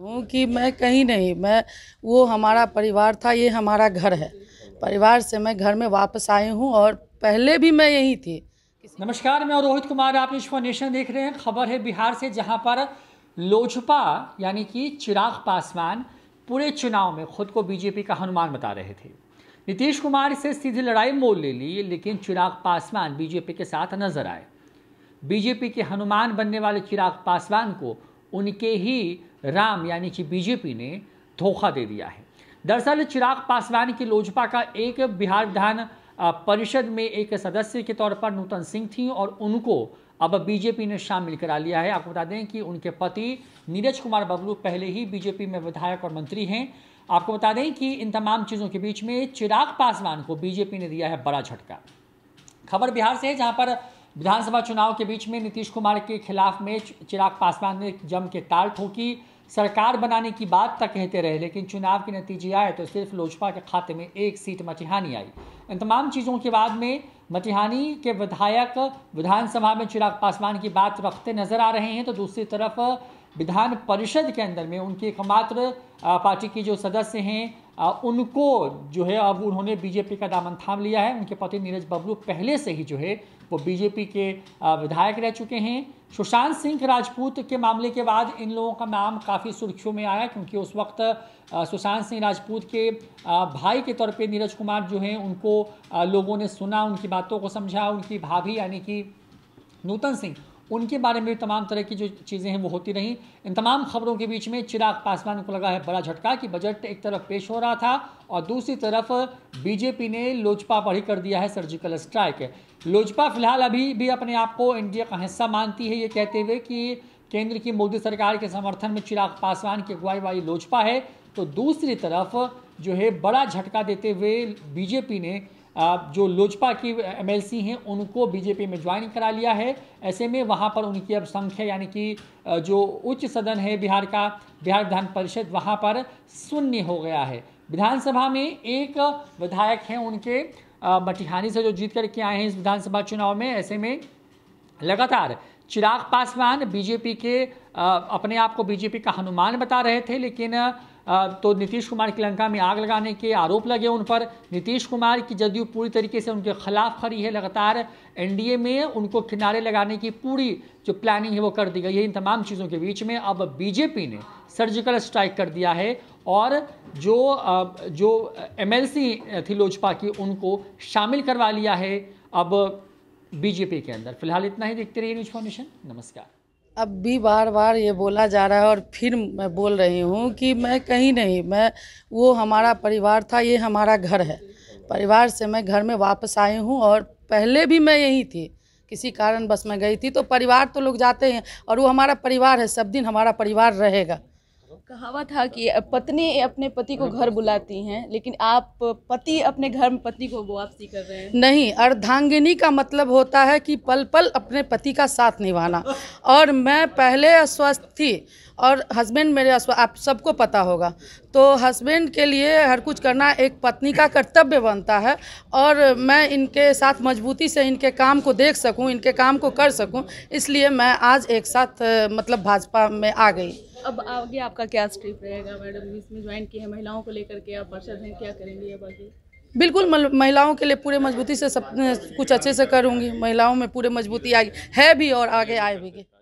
हूँ कि मैं कहीं नहीं मैं वो हमारा परिवार था ये हमारा घर है परिवार से मैं घर में वापस आई हूँ और पहले भी मैं यहीं थी नमस्कार मैं रोहित कुमार आप विश्व नेशन देख रहे हैं खबर है बिहार से जहाँ पर लोजपा यानी कि चिराग पासवान पूरे चुनाव में खुद को बीजेपी का हनुमान बता रहे थे नीतीश कुमार से सीधी लड़ाई मोल ले ली लेकिन चिराग पासवान बीजेपी के साथ नजर आए बीजेपी के हनुमान बनने वाले चिराग पासवान को उनके ही राम यानी कि बीजेपी ने धोखा दे दिया है दरअसल चिराग पासवान की लोजपा का एक बिहार विधान परिषद में एक सदस्य के तौर पर नूतन सिंह थी और उनको अब बीजेपी ने शामिल करा लिया है आपको बता दें कि उनके पति नीरज कुमार बबलू पहले ही बीजेपी में विधायक और मंत्री हैं आपको बता दें कि इन तमाम चीज़ों के बीच में चिराग पासवान को बीजेपी ने दिया है बड़ा झटका खबर बिहार से है जहां पर विधानसभा चुनाव के बीच में नीतीश कुमार के खिलाफ में चिराग पासवान ने जम के ताल ठोकी सरकार बनाने की बात तक कहते रहे लेकिन चुनाव के नतीजे आए तो सिर्फ लोजपा के खाते में एक सीट मटिहानी आई इन तमाम चीज़ों के बाद में मटिहानी के विधायक विधानसभा में चिराग पासवान की बात रखते नजर आ रहे हैं तो दूसरी तरफ विधान परिषद के अंदर में उनकी एकमात्र पार्टी की जो सदस्य हैं उनको जो है अब उन्होंने बीजेपी का दामन थाम लिया है उनके पति नीरज बबलू पहले से ही जो है वो बीजेपी के विधायक रह चुके हैं सुशांत सिंह राजपूत के मामले के बाद इन लोगों का नाम काफ़ी सुर्खियों में आया क्योंकि उस वक्त सुशांत सिंह राजपूत के भाई के तौर पे नीरज कुमार जो हैं उनको लोगों ने सुना उनकी बातों को समझा उनकी भाभी यानी कि नूतन सिंह उनके बारे में भी तमाम तरह की जो चीज़ें हैं वो होती रहीं इन तमाम खबरों के बीच में चिराग पासवान को लगा है बड़ा झटका कि बजट एक तरफ पेश हो रहा था और दूसरी तरफ बीजेपी ने लोजपा पर ही कर दिया है सर्जिकल स्ट्राइक लोजपा फिलहाल अभी भी अपने आप को इंडिया का हिस्सा मानती है ये कहते हुए कि केंद्र की मोदी सरकार के समर्थन में चिराग पासवान की अगुवाई वाली लोजपा है तो दूसरी तरफ जो है बड़ा झटका देते हुए बीजेपी ने जो लोजपा की एमएलसी हैं उनको बीजेपी में ज्वाइन करा लिया है ऐसे में वहाँ पर उनकी अब संख्या यानी कि जो उच्च सदन है बिहार का बिहार विधान परिषद वहाँ पर शून्य हो गया है विधानसभा में एक विधायक हैं उनके मटिहानी से जो जीत करके आए हैं इस विधानसभा चुनाव में ऐसे में लगातार चिराग पासवान बीजेपी के अपने आप को बीजेपी का हनुमान बता रहे थे लेकिन तो नीतीश कुमार की लंका में आग लगाने के आरोप लगे उन पर नीतीश कुमार की जदयू पूरी तरीके से उनके खिलाफ खड़ी है लगातार एनडीए में उनको किनारे लगाने की पूरी जो प्लानिंग है वो कर दी गई है इन तमाम चीज़ों के बीच में अब बीजेपी ने सर्जिकल स्ट्राइक कर दिया है और जो जो एमएलसी थी लोजपा की उनको शामिल करवा लिया है अब बीजेपी के अंदर फिलहाल इतना ही देखते रहिए न्यूज फॉर्मेशन नमस्कार अब भी बार बार ये बोला जा रहा है और फिर मैं बोल रही हूँ कि मैं कहीं नहीं मैं वो हमारा परिवार था ये हमारा घर है परिवार से मैं घर में वापस आई हूँ और पहले भी मैं यहीं थी किसी कारण बस मैं गई थी तो परिवार तो लोग जाते हैं और वो हमारा परिवार है सब दिन हमारा परिवार रहेगा कहावा था कि पत्नी अपने पति को घर बुलाती हैं लेकिन आप पति अपने घर में पत्नी को वापसी कर रहे हैं नहीं अर्धांगिनी का मतलब होता है कि पल पल अपने पति का साथ निभाना और मैं पहले अस्वस्थ थी और हस्बैंड मेरे आप सबको पता होगा तो हस्बैंड के लिए हर कुछ करना एक पत्नी का कर्तव्य बनता है और मैं इनके साथ मजबूती से इनके काम को देख सकूं इनके काम को कर सकूं इसलिए मैं आज एक साथ मतलब भाजपा में आ गई अब आगे आपका क्या स्ट्रिप रहेगा मैडम इसमें ज्वाइन की है महिलाओं को लेकर के आप पर्षद हैं क्या करेंगे अब आगे बिल्कुल महिलाओं के लिए पूरे मजबूती से सब कुछ अच्छे से करूँगी महिलाओं में पूरे मजबूती आई है भी और आगे आए भी